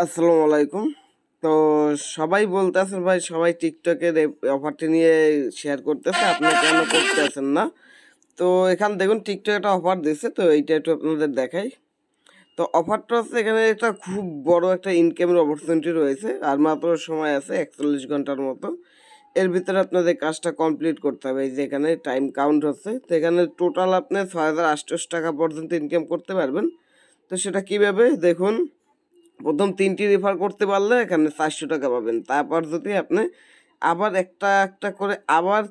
আসসালামু আলাইকুম তো সবাই বলতেছেন ভাই সবাই টিকটকের অফারটি নিয়ে শেয়ার করতেছে আপনি কেন করতেছেন না তো এখান দেখুন টিকটক একটা অফার দিয়েছে তো এইটা একটু আপনাদের দেখাই তো অফারটা হচ্ছে এখানে একটা খুব বড় একটা ইনকামের অপরচুনিটি রয়েছে আর মাত্র সময় আছে একচল্লিশ ঘন্টার মতো এর ভিতরে আপনাদের কাজটা কমপ্লিট করতে হবে এই যে এখানে টাইম কাউন্ট হচ্ছে তো এখানে টোটাল আপনি ছয় হাজার টাকা পর্যন্ত ইনকাম করতে পারবেন তো সেটা কীভাবে দেখুন প্রথম তিনটি রেফার করতে পারলে এখানে চারশো টাকা পাবেন তারপর যদি আপনি আবার একটা একটা করে আবার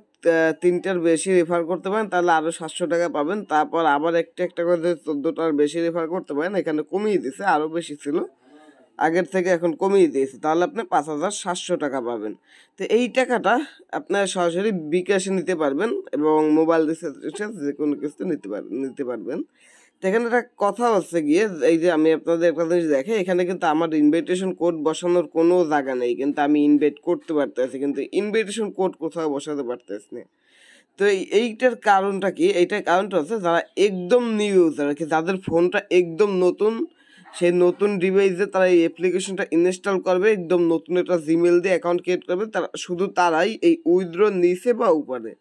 তিনটার বেশি রেফার করতে পারেন তাহলে আরও সাতশো টাকা পাবেন তারপর আবার একটা একটা করে যদি চোদ্দোটার বেশি রেফার করতে পারেন এখানে কমিয়ে দিছে আরও বেশি ছিল আগের থেকে এখন কমিয়ে দিয়েছে তাহলে আপনি পাঁচ হাজার সাতশো টাকা পাবেন তো এই টাকাটা আপনার সরাসরি বিকাশে নিতে পারবেন এবং মোবাইল রিসার্চ যে কোনো কিছু নিতে পার নিতে পারবেন এখানে একটা কথা হচ্ছে গিয়ে এই যে আমি আপনাদের একটা জিনিস দেখে এখানে কিন্তু আমার ইনভাইটেশন কোড বসানোর কোনো জায়গা নেই কিন্তু আমি ইনভাইট করতে পারতেছি কিন্তু ইনভাইটেশন কোড কোথাও বসাতে পারতেছি না তো এইটার কারণটা কি এইটার কারণটা হচ্ছে যারা একদম নিউ ইউজার কি যাদের ফোনটা একদম নতুন সেই নতুন ডিভাইসে তারা এই অ্যাপ্লিকেশনটা ইনস্টল করবে একদম নতুন একটা জিমেল দিয়ে অ্যাকাউন্ট ক্রিয়েট করবে তারা শুধু তারাই এই উইথড্র নিচে বা উপরে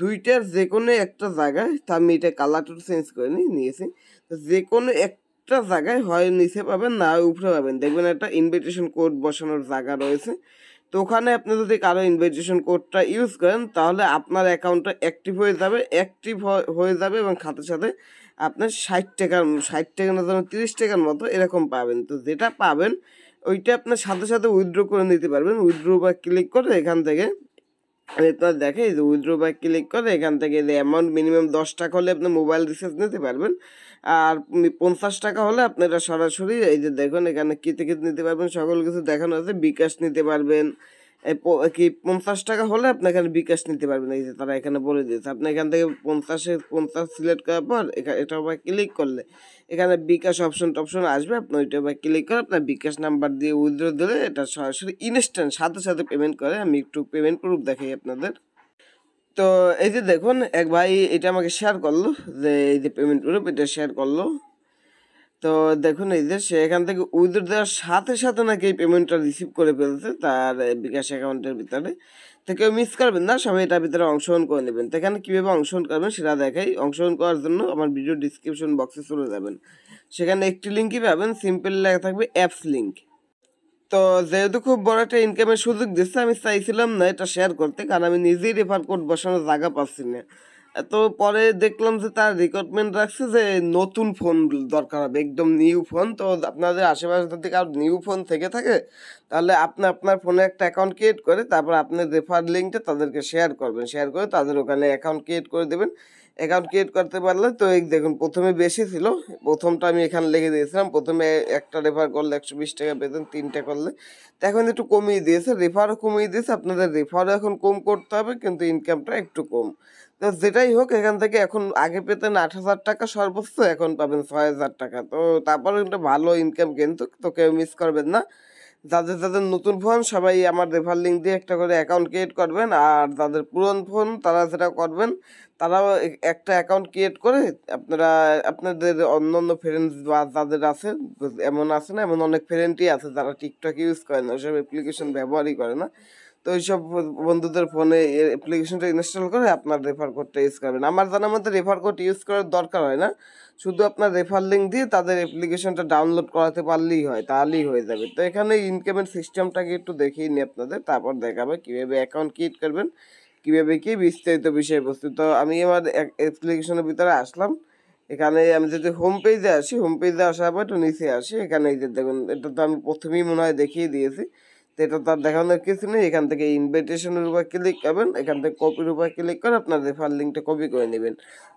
দুইটার যে কোনো একটা জায়গায় তা আমি এটা কালারটা চেঞ্জ করে নিই নিয়েছি তো যে কোনো একটা জায়গায় হয় নিচে পাবেন না উপরে পাবেন দেখবেন একটা ইনভিটেশন কোড বসানোর জায়গা রয়েছে তো ওখানে আপনি যদি কারো ইনভিটেশন কোডটা ইউজ করেন তাহলে আপনার অ্যাকাউন্টটা অ্যাক্টিভ হয়ে যাবে অ্যাক্টিভ হয়ে যাবে এবং সাথে সাথে আপনার ষাট টাকার ষাট টাকা না যেন তিরিশ টাকার মতো এরকম পাবেন তো যেটা পাবেন ওইটা আপনার সাথে সাথে উইথড্র করে নিতে পারবেন উইথড্র বা ক্লিক করে এখান থেকে এরপর দেখে যে উইড্রো বা ক্লিক করে এখান থেকে যে অ্যামাউন্ট মিনিমাম দশ টাকা হলে আপনি মোবাইল রিচার্জ নিতে পারবেন আর পঞ্চাশ টাকা হলে আপনারা সরাসরি এই যে দেখুন এখানে কিতে কিতে নিতে পারবেন সকল কিছু দেখানো আছে বিকাশ নিতে পারবেন কি পঞ্চাশ টাকা হলে আপনি এখানে বিকাশ নিতে পারবেন এই যে তারা এখানে বলে দিয়েছে আপনি এখান থেকে পঞ্চাশে পঞ্চাশ সিলেক্ট করার পর এটা বা ক্লিক করলে এখানে বিকাশ অপশন টপশন আসবে আপনি ওইটা বা ক্লিক করে আপনার বিকাশ নাম্বার দিয়ে উইথড্র দিলে এটা সরাসরি ইনস্ট্যান্ট সাথে সাথে পেমেন্ট করে আমি একটু পেমেন্ট প্রুফ দেখাই আপনাদের তো এই যে দেখুন এক ভাই এটা আমাকে শেয়ার করলো যে এই যে পেমেন্ট প্রুফ এটা শেয়ার করলো তো দেখুন এই যে সে এখান থেকে উইথড্র দেওয়ার সাথে সাথে নাকি এই পেমেন্টটা রিসিভ করে ফেলছে তার বিকাশ অ্যাকাউন্টের ভিতরে তো কেউ মিস করবেন না সবাই এটার ভিতরে অংশগ্রহণ করে নেবেন তো এখানে কীভাবে অংশগ্রহণ করবেন সেটা দেখাই অংশগ্রহণ করার জন্য আমার ভিডিও ডিসক্রিপশন বক্সে চলে যাবেন সেখানে একটি লিঙ্কই পাবেন সিম্পল লেখা থাকবে অ্যাপস লিঙ্ক তো যেহেতু খুব বড় একটা ইনকামের সুযোগ দিচ্ছে আমি চাইছিলাম না এটা শেয়ার করতে কারণ আমি নিজেই রেফার কোড বসানোর জায়গা পাচ্ছি না তো পরে দেখলাম যে তার রিকোয়ারমেন্ট রাখছে যে নতুন ফোন দরকার হবে একদম নিউ ফোন তো আপনাদের আশেপাশে যদি কারো নিউ ফোন থেকে থাকে তাহলে আপনি আপনার ফোনে একটা অ্যাকাউন্ট ক্রিয়েট করে তারপর আপনার রেফার লিঙ্কটা তাদেরকে শেয়ার করবেন শেয়ার করে তাদের ওখানে অ্যাকাউন্ট ক্রিয়েট করে দেবেন অ্যাকাউন্ট ক্রিয়েট করতে পারলে তো এই দেখুন প্রথমে বেশি ছিল প্রথমটা আমি এখানে লিখে দিয়েছিলাম প্রথমে একটা রেফার করলে একশো বিশ টাকা পেতেন তিনটে করলে তো এখন একটু কমিয়ে দিয়েছে রেফারও কমিয়ে দিয়েছে আপনাদের রেফারও এখন কম করতে হবে কিন্তু ইনকামটা একটু কম তো যেটাই হোক এখান থেকে এখন আগে পেতেন আট হাজার টাকা সর্বোচ্চ এখন পাবেন ছয় হাজার টাকা তো তারপর একটা ভালো ইনকাম কিন্তু তো কেউ মিস করবেন না যাদের যাদের নতুন ফোন সবাই আমার রেফার লিঙ্ক দিয়ে একটা করে অ্যাকাউন্ট ক্রিয়েট করবেন আর যাদের পুরন ফোন তারা যেটা করবেন তারাও একটা অ্যাকাউন্ট ক্রিয়েট করে আপনারা আপনাদের অন্য অন্য ফ্রেন্ডস বা যাদের আছে এমন আছে না এমন অনেক ফ্রেন্ডই আছে যারা টিকটক ইউজ করে না ওইসব অ্যাপ্লিকেশন ব্যবহারই করে না তো এইসব বন্ধুদের ফোনে অ্যাপ্লিকেশনটা ইনস্টল করে আপনার রেফার কোডটা ইউজ করবেন আমার জানার মধ্যে রেফার কোড ইউজ করার দরকার হয় না শুধু আপনার রেফার লিঙ্ক দিয়ে তাদের অ্যাপ্লিকেশনটা ডাউনলোড করাতে পারলেই হয় তাহলেই হয়ে যাবে তো এখানে ইনকামের সিস্টেমটাকে একটু দেখিয়ে নিই আপনাদের তারপর দেখাবে কীভাবে অ্যাকাউন্ট ক্রিয়েট করবেন কীভাবে কী বিস্তারিত বিষয়বস্তু তো আমি আমার অ্যাপ্লিকেশনের ভিতরে আসলাম এখানে আমি যদি হোম পেজে আসি হোম পেজে আসার পর একটু নিচে আসি এখানে এই যে দেখুন এটা তো আমি প্রথমেই মনে হয় দেখিয়ে দিয়েছি তো এটা তার দেখানোর কিছু নেই এখান থেকে এর উপর ক্লিক করবেন এখান থেকে কপির উপর ক্লিক করে আপনার রেফার লিঙ্কটা কপি করে নেবেন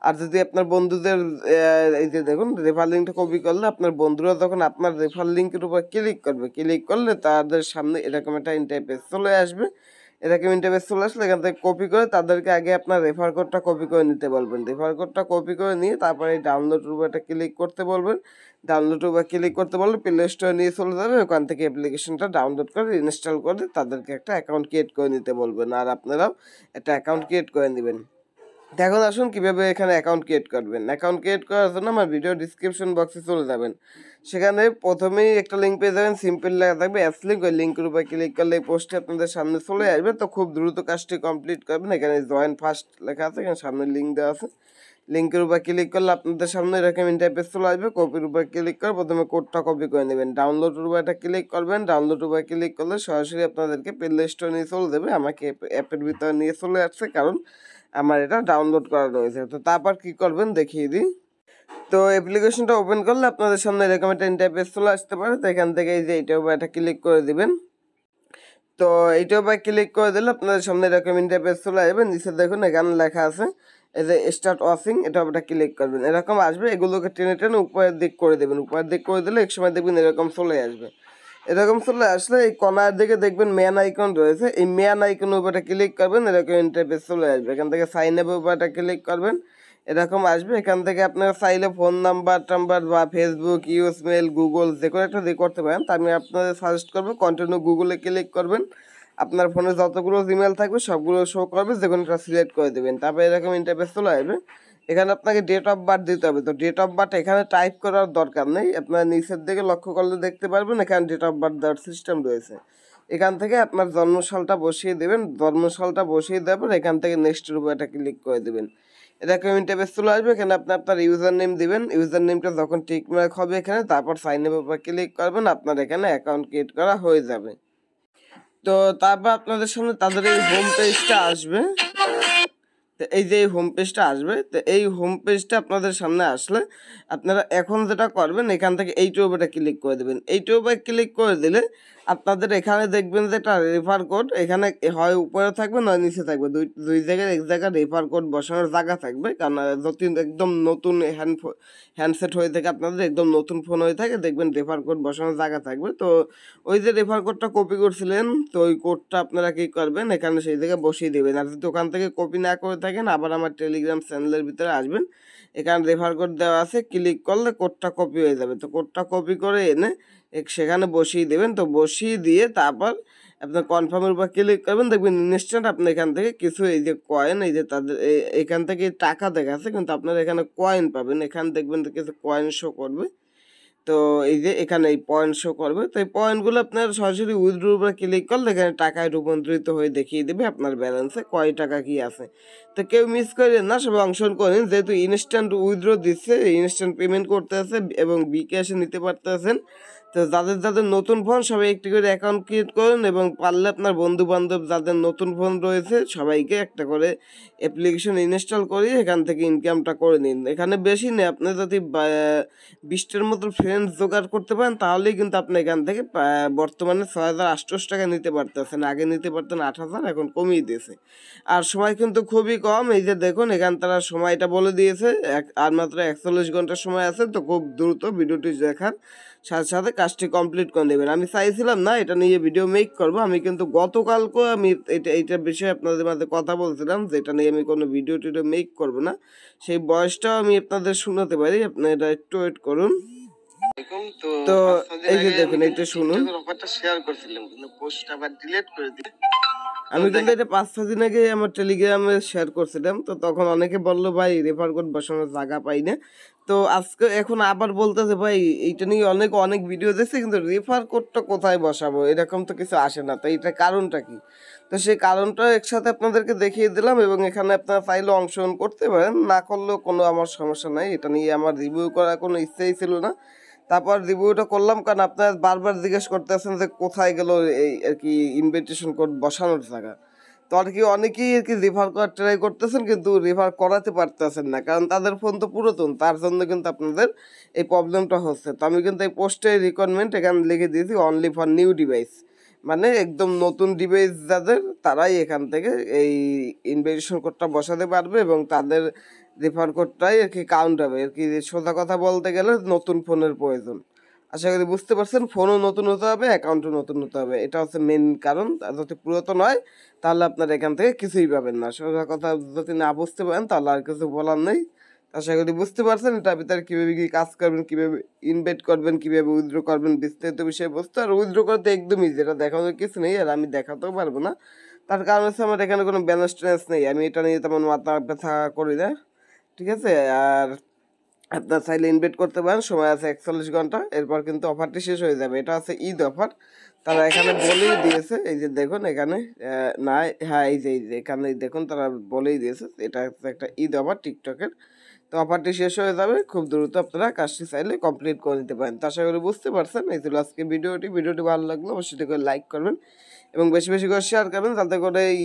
আর যদি আপনার বন্ধুদের এই যে দেখুন রেফার লিঙ্কটা কপি করলে আপনার বন্ধুরা যখন আপনার রেফার লিঙ্কের উপর ক্লিক করবে ক্লিক করলে তাদের সামনে এরকম একটা ইন্টারপেজ চলে আসবে এটাকে ইন্টারভেস চলে আসলে এখান থেকে কপি করে তাদেরকে আগে আপনার রেফার কোডটা কপি করে নিতে বলবেন রেফার কোডটা কপি করে নিয়ে তারপরে এই ডাউনলোড রুবাটা ক্লিক করতে বলবেন ডাউনলোড রুবা ক্লিক করতে বলবেন প্লে স্টোরে নিয়ে চলে যাবে ওখান থেকে অ্যাপ্লিকেশনটা ডাউনলোড করে ইনস্টল করে তাদেরকে একটা অ্যাকাউন্ট ক্রিয়েট করে নিতে বলবেন আর আপনারাও একটা অ্যাকাউন্ট ক্রিয়েট করে নেবেন দেখুন আসুন কীভাবে এখানে অ্যাকাউন্ট ক্রিয়েট করবেন অ্যাকাউন্ট ক্রিয়েট করার জন্য আমার ভিডিও ডিসক্রিপশন বক্সে চলে যাবেন সেখানে প্রথমেই একটা লিঙ্ক পেয়ে যাবেন সিম্পল লেখা থাকবে অ্যাপস লিঙ্ক ওই লিঙ্কের উপরে ক্লিক করলে এই পোস্টটি আপনাদের সামনে চলে আসবে তো খুব দ্রুত কাজটি কমপ্লিট করবেন এখানে জয়েন ফার্স্ট লেখা আছে এখানে সামনে লিঙ্ক দেওয়া আছে লিঙ্কের উপর ক্লিক করলে আপনাদের সামনে এরকম ইন্টারপেস চলে আসবে কপির উপর ক্লিক করে প্রথমে কোডটা কপি করে নেবেন ডাউনলোড উপর এটা ক্লিক করবেন ডাউনলোড উপর ক্লিক করলে সরাসরি আপনাদেরকে প্লে স্টোর নিয়ে চলে দেবে আমাকে অ্যাপের ভিতরে নিয়ে চলে আসছে কারণ আমার এটা ডাউনলোড করা রয়েছে তো তারপর কি করবেন দেখিয়ে দিই তো অ্যাপ্লিকেশনটা ওপেন করলে আপনাদের সামনে এরকম একটা ইন্টারপেস চলে আসতে পারে তো এখান থেকে এই যে এইটা উপর এটা ক্লিক করে দিবেন তো এইটা উপায় ক্লিক করে দিলে আপনাদের সামনে এরকম ইন্টারপেস চলে আসবে নিচে দেখুন এখানে লেখা আছে এই যে স্টার্ট ওয়াশিং এটা ওটা ক্লিক করবেন এরকম আসবে এগুলোকে টেনে টেনে উপরের দিক করে দেবেন উপরের দিক করে দিলে এক সময় দেখবেন এরকম চলে আসবে এরকম চলে আসলে এই কনার দিকে দেখবেন ম্যান আইকন রয়েছে এই ম্যান আইকনের উপরে ক্লিক করবেন এরকম ইন্টারফেস চলে আসবে এখান থেকে সাইন আপ উপরে ক্লিক করবেন এরকম আসবে এখান থেকে আপনারা চাইলে ফোন নাম্বার টাম্বার বা ফেসবুক মেল গুগল যে কোনো একটা দিয়ে করতে পারেন তা আমি আপনাদের সাজেস্ট করবো কন্টিনিউ গুগলে ক্লিক করবেন আপনার ফোনে যতগুলো জিমেল থাকবে সবগুলো শো করবে যে কোনো একটা সিলেক্ট করে দেবেন তারপরে এরকম ইন্টারফেস চলে আসবে এখানে আপনাকে ডেট অফ বার্থ দিতে হবে তো ডেট অফ বার্থ এখানে টাইপ করার দরকার নেই আপনার নিচের দিকে লক্ষ্য করলে দেখতে পারবেন এখানে ডেট অফ বার্থ দেওয়ার সিস্টেম রয়েছে এখান থেকে আপনার জন্মশালটা বসিয়ে দেবেন জন্মশালটা বসিয়ে দেবেন এখান থেকে নেক্সটের উপর এটা ক্লিক করে দেবেন এরকম ইন্টারভেস চলে আসবে এখানে আপনি আপনার ইউজার নেম দিবেন ইউজার নেমটা যখন মার্ক হবে এখানে তারপর সাইন আপ উপর ক্লিক করবেন আপনার এখানে অ্যাকাউন্ট ক্রিয়েট করা হয়ে যাবে তো তারপর আপনাদের সামনে তাদের এই হোম পেজটা আসবে তো এই যে এই হোম পেজটা আসবে তো এই হোম পেজটা আপনাদের সামনে আসলে আপনারা এখন যেটা করবেন এখান থেকে এই টিউবটা ক্লিক করে দেবেন এই টিউবে ক্লিক করে দিলে আপনাদের এখানে দেখবেন যে এটা রেফার কোড এখানে হয় উপরে থাকবে নয় নিচে থাকবে দুই দুই জায়গায় এক জায়গায় রেফার কোড বসানোর জায়গা থাকবে কারণ যদি একদম নতুন হ্যান্ড হ্যান্ডসেট হয়ে থাকে আপনাদের একদম নতুন ফোন হয়ে থাকে দেখবেন রেফার কোড বসানোর জায়গা থাকবে তো ওই যে রেফার কোডটা কপি করছিলেন তো ওই কোডটা আপনারা কী করবেন এখানে সেই জায়গায় বসিয়ে দেবেন আর যদি ওখান থেকে কপি না করে থাকেন আবার আমার টেলিগ্রাম চ্যানেলের ভিতরে আসবেন এখানে রেফার কোড দেওয়া আছে ক্লিক করলে কোডটা কপি হয়ে যাবে তো কোডটা কপি করে এনে সেখানে বসিয়ে দেবেন তো বসিয়ে দিয়ে তারপর আপনার কনফার্মের উপর ক্লিক করবেন দেখবেন ইনস্ট্যান্ট আপনি এখান থেকে কিছু এই যে কয়েন এই যে তাদের এখান থেকে টাকা দেখাচ্ছে কিন্তু আপনারা এখানে কয়েন পাবেন এখানে দেখবেন কিছু কয়েন শো করবে তো এই যে এখানে এই পয়েন্ট শো করবে তো এই পয়েন্টগুলো আপনার সরাসরি উইথড্রোর উপরে ক্লিক করলে এখানে টাকায় রূপান্তরিত হয়ে দেখিয়ে দেবে আপনার ব্যালেন্সে কয় টাকা কি আছে তো কেউ মিস করেন না সবাই অংশগ্রহণ করেন যেহেতু ইনস্ট্যান্ট উইথড্রো দিচ্ছে ইনস্ট্যান্ট পেমেন্ট করতে আছে এবং ক্যাশে নিতে পারতেছেন তো যাদের যাদের নতুন ফোন সবাই একটি করে অ্যাকাউন্ট ক্রিয়েট করুন এবং পারলে আপনার বন্ধু বান্ধব যাদের নতুন ফোন রয়েছে সবাইকে একটা করে অ্যাপ্লিকেশন ইনস্টল করে এখান থেকে ইনকামটা করে নিন এখানে বেশি নেই আপনি যদি বিশটার মতো ফ্রেন্ডস জোগাড় করতে পারেন তাহলেই কিন্তু আপনি এখান থেকে বর্তমানে ছয় হাজার আটশোশো টাকা নিতে পারতেছেন আগে নিতে পারতেন আট হাজার এখন কমিয়ে দিয়েছে আর সময় কিন্তু খুবই কম এই যে দেখুন এখান তারা সময়টা বলে দিয়েছে এক আর মাত্র একচল্লিশ ঘন্টা সময় আছে তো খুব দ্রুত ভিডিওটি দেখার সাথে সাথে কাজটি কমপ্লিট করে দেবেন আমি চাইছিলাম না এটা নিয়ে ভিডিও মেক করব আমি কিন্তু গতকালকেও আমি এটা এটা বিষয়ে আপনাদের মাঝে কথা বলছিলাম যে এটা নিয়ে আমি কোনো ভিডিও টিডিও মেক করব না সেই বয়সটাও আমি আপনাদের শোনাতে পারি এটা একটু ওয়েট করুন তো এই যে দেখুন এটা শুনুন শেয়ার করছিলাম কিন্তু পোস্ট আবার ডিলিট করে দিই আমি কিন্তু এটা পাঁচ ছ দিন আগে আমার টেলিগ্রামে শেয়ার করছিলাম তো তখন অনেকে বললো ভাই রেফার কোড বসানোর জায়গা পাই না তো আজকে এখন আবার বলতেছে ভাই এইটা নিয়ে অনেক অনেক ভিডিও দেখছে কিন্তু রেফার কোডটা কোথায় বসাবো এরকম তো কিছু আসে না তো এটা কারণটা কি তো সেই কারণটা একসাথে আপনাদেরকে দেখিয়ে দিলাম এবং এখানে আপনারা চাইলে অংশগ্রহণ করতে পারেন না করলেও কোনো আমার সমস্যা নাই এটা নিয়ে আমার রিভিউ করার কোনো ইচ্ছাই ছিল না তারপর রিভিউটা করলাম কারণ আপনারা বারবার জিজ্ঞেস করতেছেন যে কোথায় গেল এই আর কি ইনভিটেশন কোড বসানোর জায়গা তো আর কি অনেকেই আর কি রিভার করার ট্রাই করতেছেন কিন্তু রিভার করাতে পারতেছেন না কারণ তাদের ফোন তো পুরাতন তার জন্য কিন্তু আপনাদের এই প্রবলেমটা হচ্ছে তো আমি কিন্তু এই পোস্টে রিকোয়ারমেন্ট এখানে লিখে দিয়েছি অনলি ফর নিউ ডিভাইস মানে একদম নতুন ডিভাইস যাদের তারাই এখান থেকে এই ইনভাইটেশন কোডটা বসাতে পারবে এবং তাদের রেফার কোডটাই আর কি কাউন্ট হবে আর কি সোজা কথা বলতে গেলে নতুন ফোনের প্রয়োজন আশা করি বুঝতে পারছেন ফোনও নতুন হতে হবে অ্যাকাউন্টও নতুন হতে হবে এটা হচ্ছে মেন কারণ যদি পুরাতন হয় তাহলে আপনার এখান থেকে কিছুই পাবেন না সোজা কথা যদি না বুঝতে পারেন তাহলে আর কিছু বলার নেই আশা করি বুঝতে পারছেন এটা আপনি তার কীভাবে কী কাজ করবেন কীভাবে ইনভেট করবেন কীভাবে উইথড্র করবেন বিস্তারিত বস্তু আর উইথড্র করতে একদম ইজি এটা দেখানোর কিছু নেই আর আমি দেখাতেও পারবো না তার কারণ হচ্ছে আমার এখানে কোনো ব্যালেন্স ট্যালেন্স নেই আমি এটা নিয়ে তেমন মাথা ব্যথা করি না ঠিক আছে আর আপনার চাইলে ইনভেট করতে পারেন সময় আছে একচল্লিশ ঘন্টা এরপর কিন্তু অফারটি শেষ হয়ে যাবে এটা আছে ঈদ অফার তারা এখানে বলেই দিয়েছে এই যে দেখুন এখানে না হ্যাঁ এই যে এই যে এখানে দেখুন তারা বলেই দিয়েছে এটা হচ্ছে একটা ঈদ অফার টিকটকের তো অফারটি শেষ হয়ে যাবে খুব দ্রুত আপনারা কাজটি চাইলে কমপ্লিট করে নিতে পারেন তো আশা করি বুঝতে পারছেন এই ছিল আজকে ভিডিওটি ভিডিওটি ভালো লাগলো অবশ্যই লাইক করবেন এবং বেশি বেশি করে শেয়ার করবেন যাতে করে এই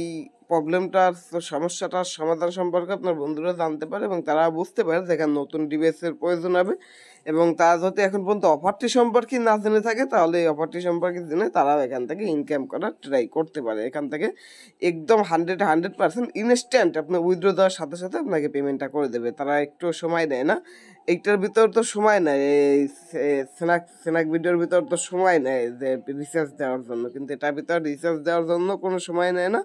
প্রবলেমটার সমস্যাটার সমাধান সম্পর্কে আপনার বন্ধুরা জানতে পারে এবং তারা বুঝতে পারে যেখানে নতুন ডিভাইসের প্রয়োজন হবে এবং তারা যদি এখন পর্যন্ত অফারটি সম্পর্কে না জেনে থাকে তাহলে এই অফারটি সম্পর্কে জেনে তারাও এখান থেকে ইনকাম করার ট্রাই করতে পারে এখান থেকে একদম হান্ড্রেড হান্ড্রেড পার্সেন্ট ইনস্ট্যান্ট আপনার উইথড্র দেওয়ার সাথে সাথে আপনাকে পেমেন্টটা করে দেবে তারা একটু সময় দেয় না এইটার ভিতর তো সময় নাই এই স্ন্যাক স্ন্যাক ভিডিওর ভিতর তো সময় নেই যে রিচার্জ দেওয়ার জন্য কিন্তু এটার ভিতর রিচার্জ দেওয়ার জন্য কোনো সময় নেয় না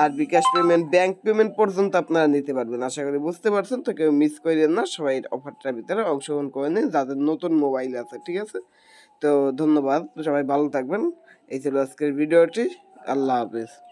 আর বিকাশ পেমেন্ট ব্যাংক পেমেন্ট পর্যন্ত আপনারা নিতে পারবেন আশা করি বুঝতে পারছেন তো কেউ মিস করেন না সবাই অফারটার ভিতরে অংশগ্রহণ করে নিন যাদের নতুন মোবাইল আছে ঠিক আছে তো ধন্যবাদ সবাই ভালো থাকবেন এই ছিল আজকের ভিডিওটি আল্লাহ হাফিজ